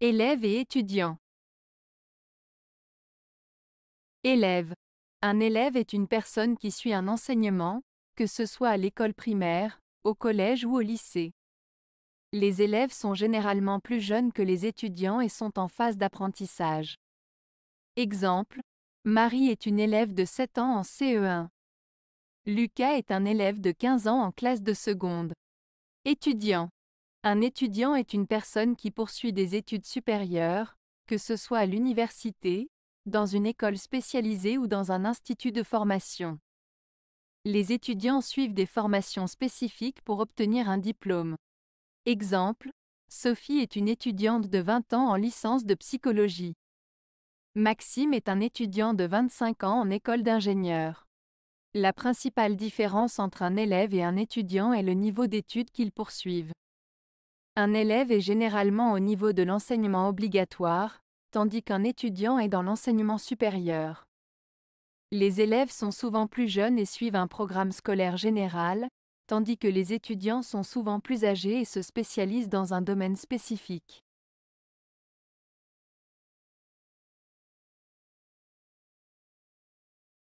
Élève et étudiant. Élève. Un élève est une personne qui suit un enseignement, que ce soit à l'école primaire, au collège ou au lycée. Les élèves sont généralement plus jeunes que les étudiants et sont en phase d'apprentissage. Exemple, Marie est une élève de 7 ans en CE1. Lucas est un élève de 15 ans en classe de seconde. Étudiant. Un étudiant est une personne qui poursuit des études supérieures, que ce soit à l'université, dans une école spécialisée ou dans un institut de formation. Les étudiants suivent des formations spécifiques pour obtenir un diplôme. Exemple, Sophie est une étudiante de 20 ans en licence de psychologie. Maxime est un étudiant de 25 ans en école d'ingénieur. La principale différence entre un élève et un étudiant est le niveau d'études qu'ils poursuivent. Un élève est généralement au niveau de l'enseignement obligatoire, tandis qu'un étudiant est dans l'enseignement supérieur. Les élèves sont souvent plus jeunes et suivent un programme scolaire général, tandis que les étudiants sont souvent plus âgés et se spécialisent dans un domaine spécifique.